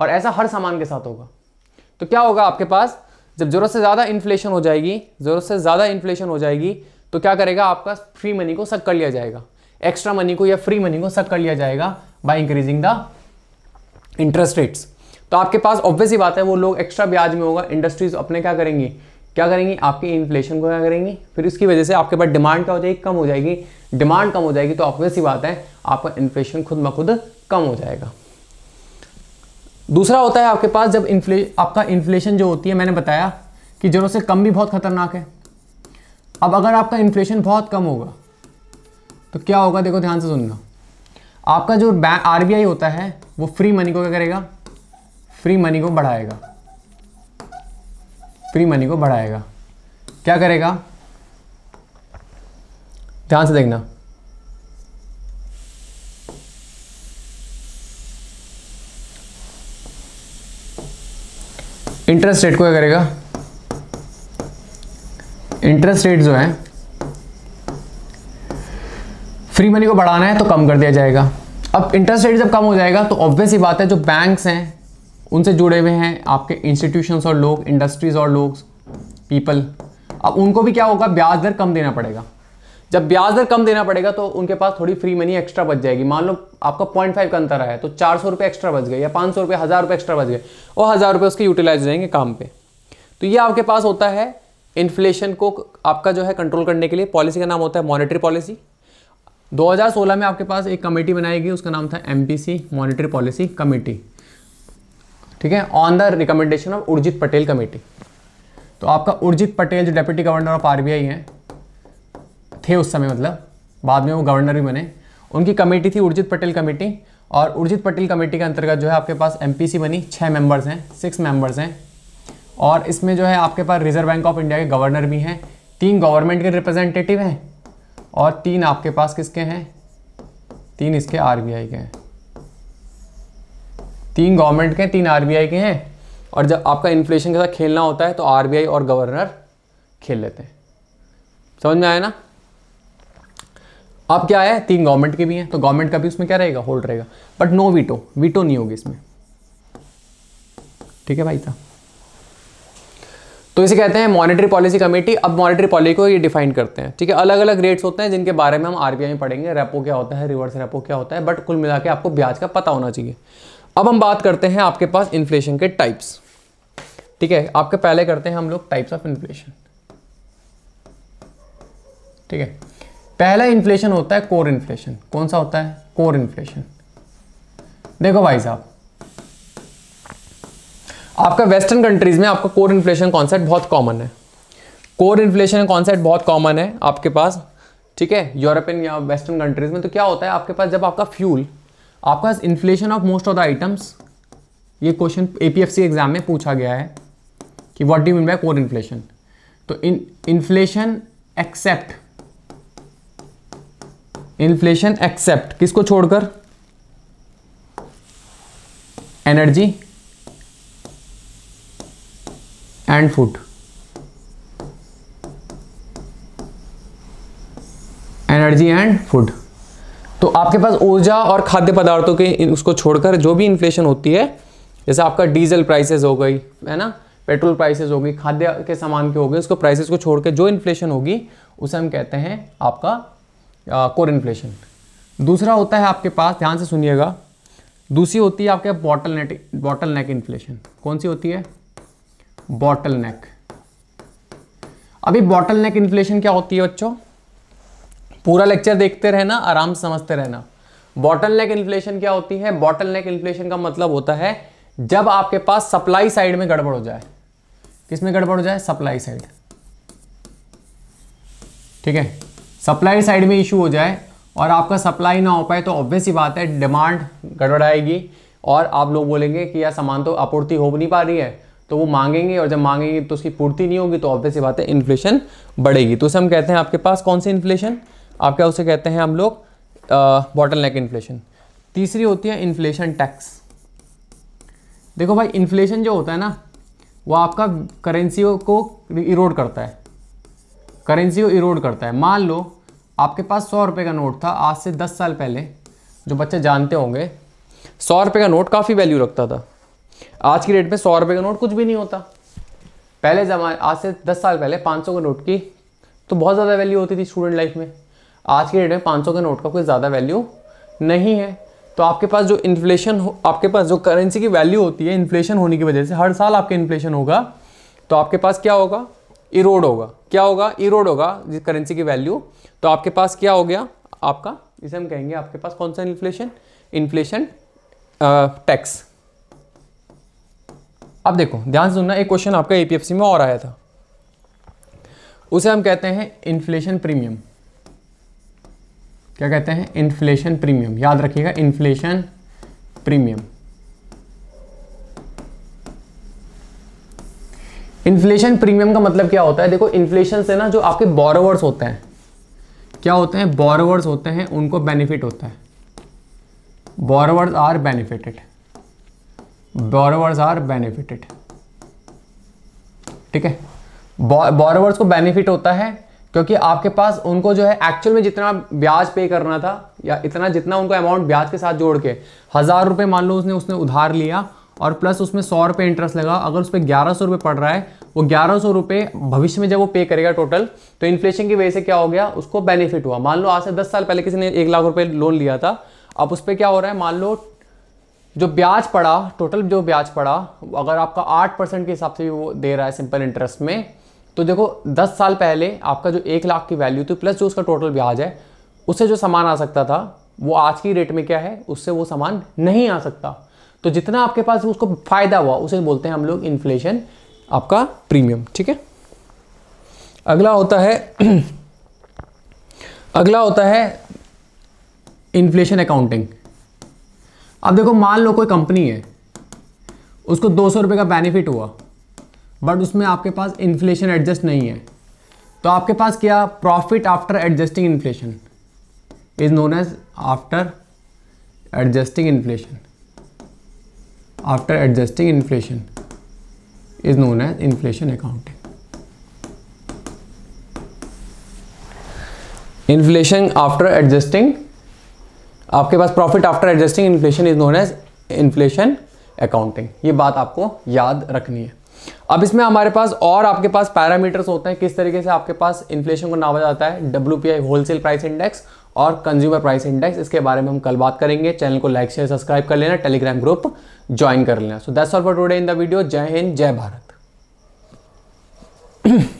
और ऐसा हर सामान के साथ होगा तो क्या होगा आपके पास जब ज़रूरत से ज़्यादा इन्फ्लेशन हो जाएगी ज़रूरत से ज़्यादा इन्फ्लेशन हो जाएगी तो क्या करेगा आपका फ्री मनी को सक कर लिया जाएगा एक्स्ट्रा मनी को या फ्री मनी को सक कर लिया जाएगा by increasing the interest rates तो आपके पास ऑब्वियस ही बात है वो लोग एक्स्ट्रा ब्याज में होगा इंडस्ट्रीज अपने क्या करेंगी क्या करेंगी आपकी इन्फ्लेशन को क्या करेंगी फिर उसकी वजह से आपके पास डिमांड क्या हो जाएगी कम हो जाएगी डिमांड कम हो जाएगी तो ऑब्वियस ही बात है आपका इन्फ्लेशन खुद ब खुद कम हो जाएगा दूसरा होता है आपके पास जब इन्फ्ले आपका इन्फ्लेशन जो होती है मैंने बताया कि जरों से कम भी बहुत खतरनाक है अब अगर आपका इन्फ्लेशन बहुत कम होगा तो क्या होगा देखो ध्यान से सुनना आपका जो आर होता है वो फ्री मनी को क्या करेगा फ्री मनी को बढ़ाएगा फ्री मनी को बढ़ाएगा क्या करेगा ध्यान से देखना इंटरेस्ट रेट को क्या करेगा इंटरेस्ट रेट जो है फ्री मनी को बढ़ाना है तो कम कर दिया जाएगा अब इंटरेस्ट रेट जब कम हो जाएगा तो ऑब्वियस ही बात है जो बैंक्स हैं उनसे जुड़े हुए हैं आपके इंस्टीट्यूशंस और लोग इंडस्ट्रीज और लोग पीपल अब उनको भी क्या होगा ब्याज दर कम देना पड़ेगा जब ब्याज दर कम देना पड़ेगा तो उनके पास थोड़ी फ्री मनी एक्स्ट्रा बच जाएगी मान लो आपका पॉइंट फाइव का अंतर आया तो चार सौ रुपये एक्स्ट्रा बच गए या पाँच सौ रुपये हज़ार रुपये एक्स्ट्रा बच गए और हज़ार रुपये उसके यूटिलाइज जाएंगे काम पे तो ये आपके पास होता है इन्फ्लेशन को आपका जो है कंट्रोल करने के लिए पॉलिसी का नाम होता है मॉनिटरी पॉलिसी 2016 में आपके पास एक कमेटी बनाई गई उसका नाम था एम मॉनिटरी पॉलिसी कमेटी ठीक है on the recommendation of Urjit Patel committee तो आपका उर्जित पटेल जो डेप्यूटी गवर्नर ऑफ आरबीआई हैं थे उस समय मतलब बाद में वो गवर्नर भी बने उनकी कमेटी थी उर्जित पटेल कमेटी और उर्जित पटेल कमेटी के अंतर्गत जो है आपके पास एम बनी छः मेंबर्स हैं सिक्स मेंबर्स हैं और इसमें जो है आपके पास रिजर्व बैंक ऑफ इंडिया के गवर्नर भी हैं तीन गवर्नमेंट के रिप्रेजेंटेटिव हैं और तीन आपके पास किसके हैं तीन इसके आरबीआई के हैं तीन गवर्नमेंट के तीन आरबीआई के हैं और जब आपका इन्फ्लेशन के साथ खेलना होता है तो आरबीआई और गवर्नर खेल लेते हैं समझ में आया ना अब क्या है तीन गवर्नमेंट के भी हैं तो गवर्नमेंट का भी उसमें क्या रहेगा होल्ड रहेगा बट नो वीटो वीटो नहीं होगी इसमें ठीक है भाई साहब तो इसे कहते हैं मॉनेटरी पॉलिसी कमेटी अब मॉनेटरी पॉलिसी को ये डिफाइन करते हैं ठीक है अलग अलग रेट्स होते हैं जिनके बारे में हम आरबीआई में पढ़ेंगे रेपो क्या होता है रिवर्स रेपो क्या होता है बट कुल मिला के आपको ब्याज का पता होना चाहिए अब हम बात करते हैं आपके पास इन्फ्लेशन के टाइप्स ठीक है आपके पहले करते हैं हम लोग टाइप्स ऑफ इन्फ्लेशन ठीक है पहला इन्फ्लेशन होता है कोर इन्फ्लेशन कौन सा होता है कोर इन्फ्लेशन देखो भाई साहब आपका वेस्टर्न कंट्रीज में आपका कोर इन्फ्लेशन कॉन्सेप्ट बहुत कॉमन है कोर इन्फ्लेशन कॉन्सेप्ट बहुत कॉमन है आपके पास ठीक है यूरोपियन या वेस्टर्न कंट्रीज में तो क्या होता है आपके पास जब आपका फ्यूल आपका inflation of most of the items ये क्वेश्चन एपीएफसी एग्जाम में पूछा गया है कि what do mean by core inflation तो in inflation except inflation except किसको छोड़कर energy and food energy and food तो आपके पास ऊर्जा और खाद्य पदार्थों के उसको छोड़कर जो भी इन्फ्लेशन होती है जैसे आपका डीजल प्राइसेस हो गई है ना पेट्रोल प्राइसेस हो गई खाद्य के सामान के हो गए उसको प्राइसेस को छोड़कर जो इन्फ्लेशन होगी उसे हम कहते हैं आपका कोर इन्फ्लेशन दूसरा होता है आपके पास ध्यान से सुनिएगा दूसरी होती है आपके bottle net bottleneck inflation कौन सी होती है बॉटल नेक अभी बॉटल नेक इन्फ्लेशन क्या होती है बच्चों पूरा लेक्चर देखते रहना आराम से समझते रहना बॉटल नेक इन्फ्लेशन क्या होती है बॉटल नेक इन्फ्लेशन का मतलब होता है जब आपके पास सप्लाई साइड में गड़बड़ हो जाए किस में गड़बड़ हो जाए सप्लाई साइड ठीक है सप्लाई साइड में इशू हो जाए और आपका सप्लाई ना हो पाए तो ऑब्वियस ही बात है डिमांड गड़बड़ाएगी और आप लोग बोलेंगे कि यह सामान तो आपूर्ति हो नहीं पा रही है तो वो मांगेंगे और जब मांगेंगे तो उसकी पूर्ति नहीं होगी तो ऑब्वियस ही बात है इन्फ्लेशन बढ़ेगी तो उसे हम कहते हैं आपके पास कौन सी इन्फ्लेशन आप क्या उसे कहते हैं हम लोग बॉटल नेक इन्फ्लेशन तीसरी होती है इन्फ्लेशन टैक्स देखो भाई इन्फ्लेशन जो होता है ना वो आपका करेंसी को इरोड करता है करेंसी को इरोड करता है मान लो आपके पास सौ रुपये का नोट था आज से दस साल पहले जो बच्चे जानते होंगे सौ रुपये का नोट काफ़ी वैल्यू रखता था आज की डेट में सौ रुपये का नोट कुछ भी नहीं होता पहले जमा आज से दस साल पहले पाँच सौ के नोट की तो बहुत ज़्यादा वैल्यू होती थी स्टूडेंट लाइफ में आज की डेट में पाँच सौ के नोट का कोई ज़्यादा वैल्यू नहीं है तो आपके पास जो इन्फ्लेशन हो आपके पास जो करेंसी की वैल्यू होती है इन्फ्लेशन होने की वजह से हर साल आपके इन्फ्लेशन होगा तो आपके पास क्या होगा इरोड होगा क्या होगा इरोड होगा जिस करेंसी की वैल्यू तो आपके पास क्या हो गया आपका इसे हम कहेंगे आपके पास कौन सा इन्फ्लेशन इन्फ्लेशन टैक्स अब देखो ध्यान सुनना एक क्वेश्चन आपका एपीएफसी में और आया था उसे हम कहते हैं इन्फ्लेशन प्रीमियम क्या कहते हैं इन्फ्लेशन प्रीमियम याद रखिएगा इन्फ्लेशन प्रीमियम इन्फ्लेशन प्रीमियम का मतलब क्या होता है देखो इन्फ्लेशन से ना जो आपके बोरोवर्स होते हैं क्या होते हैं बोरोवर्स होते हैं उनको बेनिफिट होता है borrowers are benefited borrowers are benefited ठीक है बोरोवर्स को बेनिफिट होता है क्योंकि आपके पास उनको जो है एक्चुअल में जितना ब्याज पे करना था या इतना जितना उनको अमाउंट ब्याज के साथ जोड़ के हज़ार रुपए मान लो उसने उसने उधार लिया और प्लस उसमें सौ रुपये इंटरेस्ट लगा अगर उस पर ग्यारह सौ रुपये पड़ रहा है वो ग्यारह सौ रुपये भविष्य में जब वो पे करेगा टोटल तो इन्फ्लेशन की वजह से क्या हो गया उसको बेनिफिट हुआ मान लो आज से दस साल पहले किसी ने एक लाख रुपये लोन लिया था अब उस पर क्या हो रहा है मान लो जो ब्याज पड़ा टोटल जो ब्याज पड़ा अगर आपका आठ परसेंट के हिसाब से भी वो दे रहा है सिंपल इंटरेस्ट में तो देखो दस साल पहले आपका जो एक लाख की वैल्यू थी प्लस जो उसका टोटल ब्याज है उससे जो सामान आ सकता था वो आज की रेट में क्या है उससे वो सामान नहीं आ सकता तो जितना आपके पास उसको फ़ायदा हुआ उसे बोलते हैं हम लोग इन्फ्लेशन आपका प्रीमियम ठीक है अगला होता है अगला होता है इन्फ्लेशन अकाउंटिंग अब देखो मान लो कोई कंपनी है उसको दो सौ का बेनिफिट हुआ बट उसमें आपके पास इन्फ्लेशन एडजस्ट नहीं है तो आपके पास क्या profit after adjusting inflation is known as after adjusting inflation after adjusting inflation is known as inflation accounting. Inflation after adjusting आपके पास profit after adjusting inflation is known as inflation accounting ये बात आपको याद रखनी है अब इसमें हमारे पास और आपके पास पैरामीटर्स होते हैं किस तरीके से आपके पास इन्फ्लेशन को नापा जाता है W P I wholesale price index और कंज्यूमर प्राइस इंडेक्स इसके बारे में हम कल बात करेंगे चैनल को लाइक शेयर सब्सक्राइब कर लेना टेलीग्राम ग्रुप ज्वाइन कर लेना so that's all for today in the video जय हिंद जय भारत